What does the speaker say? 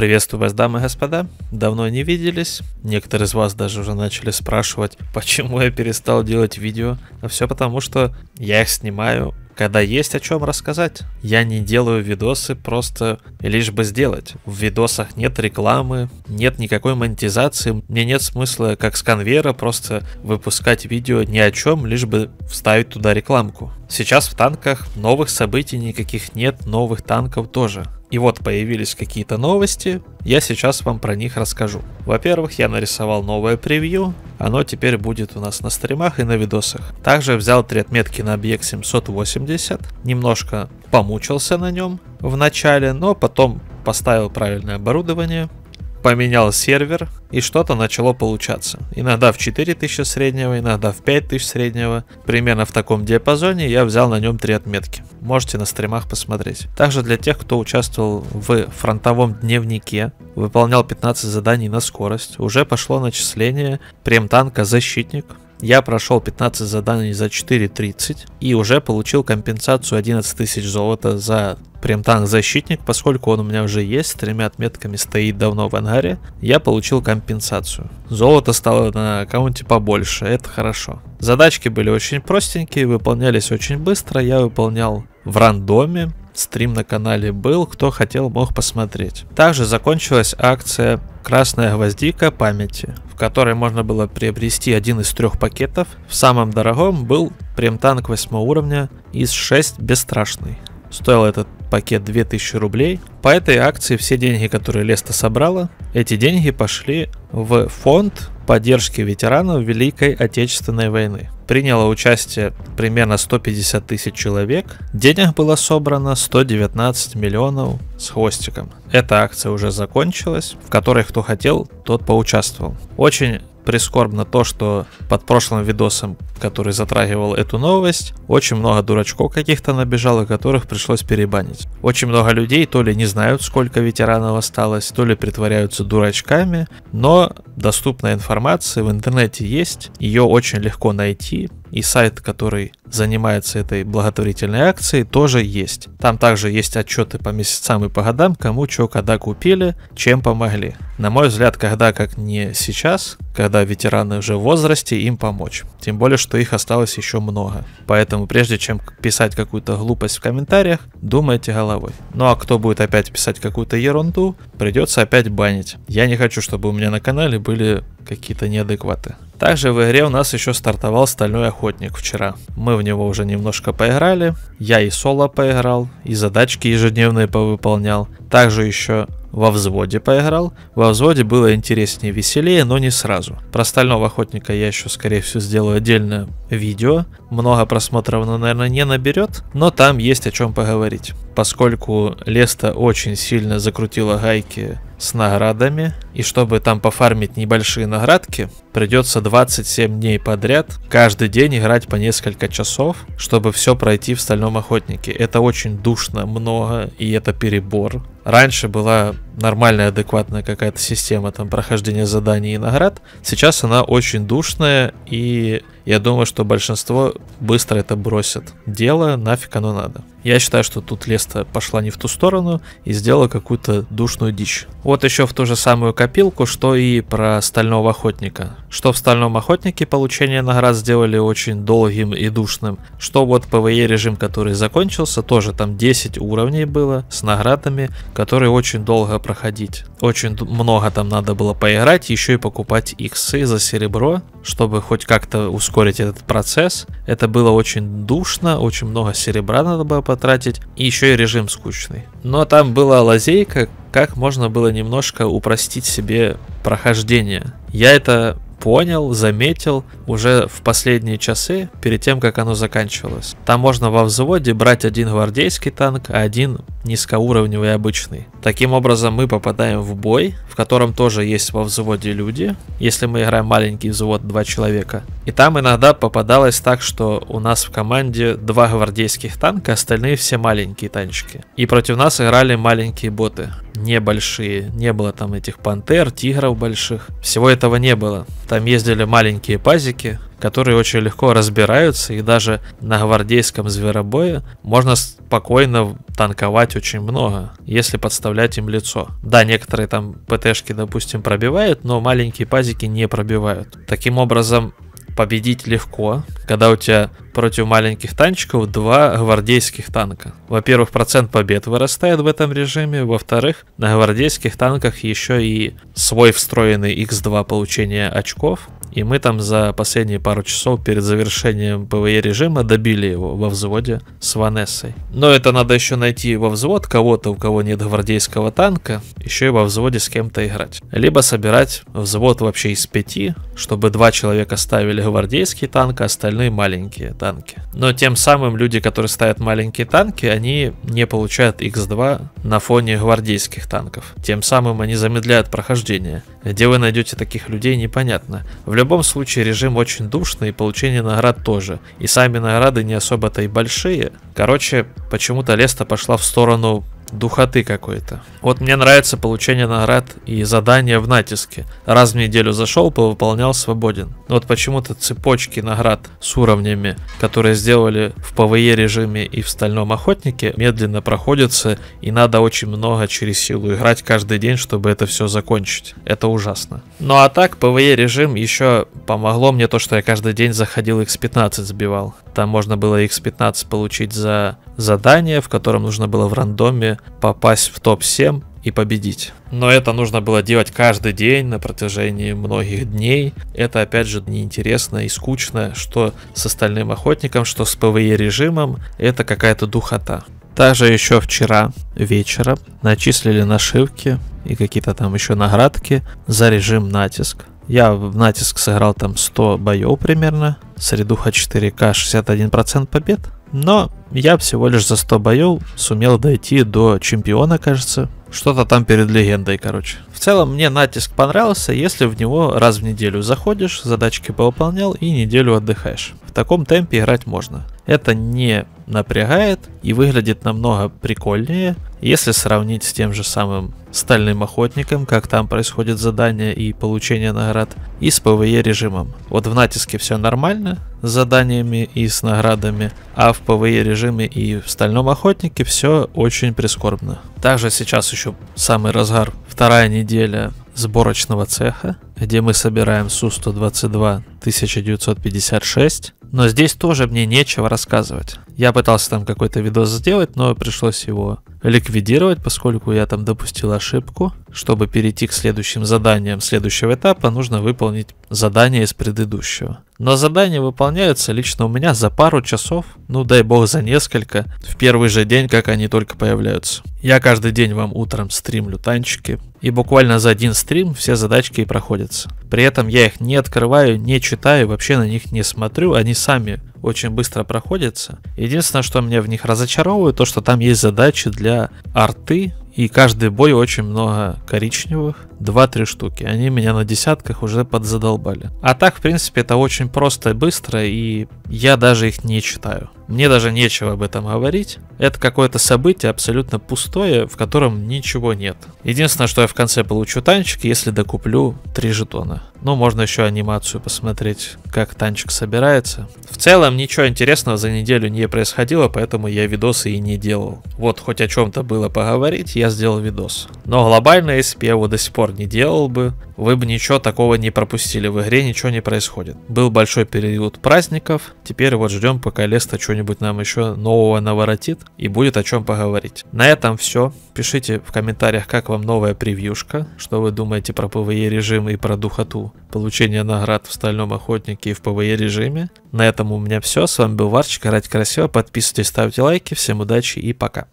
Приветствую вас, дамы и господа. Давно не виделись. Некоторые из вас даже уже начали спрашивать, почему я перестал делать видео. Но а все потому, что я их снимаю когда есть о чем рассказать. Я не делаю видосы просто лишь бы сделать. В видосах нет рекламы, нет никакой монетизации. Мне нет смысла, как с конвейера, просто выпускать видео ни о чем, лишь бы вставить туда рекламку. Сейчас в танках новых событий никаких нет, новых танков тоже. И вот появились какие-то новости, я сейчас вам про них расскажу. Во-первых, я нарисовал новое превью, оно теперь будет у нас на стримах и на видосах. Также взял три отметки на объект 780, немножко помучился на нем в начале, но потом поставил правильное оборудование, поменял сервер, и что-то начало получаться. Иногда в 4000 среднего, иногда в 5000 среднего. Примерно в таком диапазоне я взял на нем три отметки. Можете на стримах посмотреть. Также для тех, кто участвовал в фронтовом дневнике, выполнял 15 заданий на скорость, уже пошло начисление прем танка «Защитник», я прошел 15 заданий за 4.30 и уже получил компенсацию 11 тысяч золота за прям танк защитник, поскольку он у меня уже есть, с тремя отметками стоит давно в ангаре, я получил компенсацию. Золото стало на аккаунте побольше, это хорошо. Задачки были очень простенькие, выполнялись очень быстро, я выполнял в рандоме, Стрим на канале был, кто хотел, мог посмотреть. Также закончилась акция «Красная гвоздика памяти», в которой можно было приобрести один из трех пакетов. В самом дорогом был премтанк 8 уровня из 6 «Бесстрашный». Стоил этот пакет 2000 рублей. По этой акции все деньги, которые Леста собрала, эти деньги пошли в фонд поддержки ветеранов Великой Отечественной войны приняло участие примерно 150 тысяч человек. Денег было собрано 119 миллионов с хвостиком. Эта акция уже закончилась, в которой кто хотел, тот поучаствовал. Очень прискорбно то, что под прошлым видосом, который затрагивал эту новость, очень много дурачков каких-то набежало, которых пришлось перебанить. Очень много людей то ли не знают, сколько ветеранов осталось, то ли притворяются дурачками, но доступная информация в интернете есть, ее очень легко найти, и сайт, который занимается этой благотворительной акцией, тоже есть. Там также есть отчеты по месяцам и по годам, кому что когда купили, чем помогли. На мой взгляд, когда как не сейчас, когда ветераны уже в возрасте, им помочь. Тем более, что их осталось еще много. Поэтому прежде чем писать какую-то глупость в комментариях, думайте головой. Ну а кто будет опять писать какую-то ерунду, придется опять банить. Я не хочу, чтобы у меня на канале были какие-то неадекваты. Также в игре у нас еще стартовал Стальной Охотник вчера. Мы в него уже немножко поиграли. Я и соло поиграл, и задачки ежедневные повыполнял. Также еще во взводе поиграл. Во взводе было интереснее, веселее, но не сразу. Про стального охотника я еще, скорее всего, сделаю отдельное видео много просмотров она, наверное, не наберет, но там есть о чем поговорить. Поскольку Леста очень сильно закрутила гайки с наградами, и чтобы там пофармить небольшие наградки, придется 27 дней подряд каждый день играть по несколько часов, чтобы все пройти в Стальном Охотнике. Это очень душно, много, и это перебор. Раньше была нормальная, адекватная какая-то система там прохождения заданий и наград, сейчас она очень душная и я думаю, что большинство быстро это бросит. Дело нафиг оно надо. Я считаю, что тут Леста пошла не в ту сторону и сделала какую-то душную дичь. Вот еще в ту же самую копилку, что и про Стального Охотника. Что в Стальном Охотнике получение наград сделали очень долгим и душным. Что вот ПВЕ режим, который закончился, тоже там 10 уровней было с наградами, которые очень долго проходить. Очень много там надо было поиграть, еще и покупать иксы за серебро, чтобы хоть как-то ускорить этот процесс. Это было очень душно, очень много серебра надо было потратить, и еще и режим скучный. Но там была лазейка, как можно было немножко упростить себе прохождение. Я это понял, заметил уже в последние часы, перед тем, как оно заканчивалось. Там можно во взводе брать один гвардейский танк, а один низкоуровневый и обычный. Таким образом, мы попадаем в бой, в котором тоже есть во взводе люди, если мы играем маленький взвод два человека. И там иногда попадалось так, что у нас в команде два гвардейских танка, остальные все маленькие танчики. И против нас играли маленькие боты, небольшие. Не было там этих пантер, тигров больших. Всего этого не было. Там ездили маленькие пазики, которые очень легко разбираются, и даже на гвардейском зверобое можно спокойно танковать очень много, если подставлять им лицо. Да, некоторые там ПТшки, допустим, пробивают, но маленькие пазики не пробивают. Таким образом, победить легко, когда у тебя против маленьких танчиков два гвардейских танка. Во-первых, процент побед вырастает в этом режиме. Во-вторых, на гвардейских танках еще и свой встроенный X2 получения очков. И мы там за последние пару часов перед завершением ПВЕ режима добили его во взводе с Ванессой. Но это надо еще найти во взвод кого-то, у кого нет гвардейского танка, еще и во взводе с кем-то играть. Либо собирать взвод вообще из пяти, чтобы два человека ставили гвардейский танк, а остальные маленькие танки. Но тем самым люди, которые ставят маленькие танки, они не получают X2 на фоне гвардейских танков. Тем самым они замедляют прохождение. Где вы найдете таких людей, непонятно. В любом случае режим очень душный и получение наград тоже. И сами награды не особо-то и большие. Короче, почему-то Леста пошла в сторону духоты какой-то. Вот мне нравится получение наград и задания в натиске. Раз в неделю зашел, повыполнял, свободен. Но Вот почему-то цепочки наград с уровнями, которые сделали в ПВЕ режиме и в Стальном Охотнике, медленно проходятся, и надо очень много через силу играть каждый день, чтобы это все закончить. Это ужасно. Ну а так, ПВЕ режим еще помогло мне то, что я каждый день заходил X15 сбивал. Там можно было X15 получить за задание, в котором нужно было в рандоме попасть в топ-7 и победить. Но это нужно было делать каждый день на протяжении многих дней. Это, опять же, неинтересно и скучно, что с остальным охотником, что с ПВЕ режимом. Это какая-то духота. Также еще вчера вечером начислили нашивки и какие-то там еще наградки за режим натиск. Я в натиск сыграл там 100 боев примерно. Средуха 4К 61% побед. Но я всего лишь за 100 боев сумел дойти до чемпиона, кажется. Что-то там перед легендой, короче. В целом мне натиск понравился, если в него раз в неделю заходишь, задачки повыполнял и неделю отдыхаешь. В таком темпе играть можно. Это не напрягает и выглядит намного прикольнее, если сравнить с тем же самым стальным охотником, как там происходит задание и получение наград, и с ПВЕ режимом. Вот в натиске все нормально с заданиями и с наградами, а в ПВЕ режиме и в стальном охотнике все очень прискорбно. Также сейчас еще самый разгар, вторая неделя сборочного цеха, где мы собираем Су-122 1956. Но здесь тоже мне нечего рассказывать. Я пытался там какой-то видос сделать, но пришлось его ликвидировать, поскольку я там допустил ошибку. Чтобы перейти к следующим заданиям следующего этапа, нужно выполнить задание из предыдущего. Но задания выполняются лично у меня за пару часов, ну дай бог за несколько, в первый же день, как они только появляются. Я каждый день вам утром стримлю танчики, и буквально за один стрим все задачки и проходятся. При этом я их не открываю, не читаю читаю, вообще на них не смотрю, они сами очень быстро проходятся. Единственное, что меня в них разочаровывает, то, что там есть задачи для арты, и каждый бой очень много коричневых, 2-3 штуки. Они меня на десятках уже подзадолбали. А так, в принципе, это очень просто и быстро, и я даже их не читаю. Мне даже нечего об этом говорить. Это какое-то событие абсолютно пустое, в котором ничего нет. Единственное, что я в конце получу танчик, если докуплю 3 жетона. Ну, можно еще анимацию посмотреть, как танчик собирается. В целом, ничего интересного за неделю не происходило, поэтому я видосы и не делал. Вот, хоть о чем-то было поговорить, я сделал видос. Но глобально, если бы я его до сих пор не делал бы, вы бы ничего такого не пропустили, в игре ничего не происходит. Был большой период праздников, теперь вот ждем, пока Леста что-нибудь нам еще нового наворотит, и будет о чем поговорить. На этом все. Пишите в комментариях, как вам новая превьюшка, что вы думаете про ПВЕ режим и про духоту получения наград в Стальном Охотнике и в ПВЕ режиме. На этом у меня все. С вами был Варчик. Играть красиво. Подписывайтесь, ставьте лайки. Всем удачи и пока.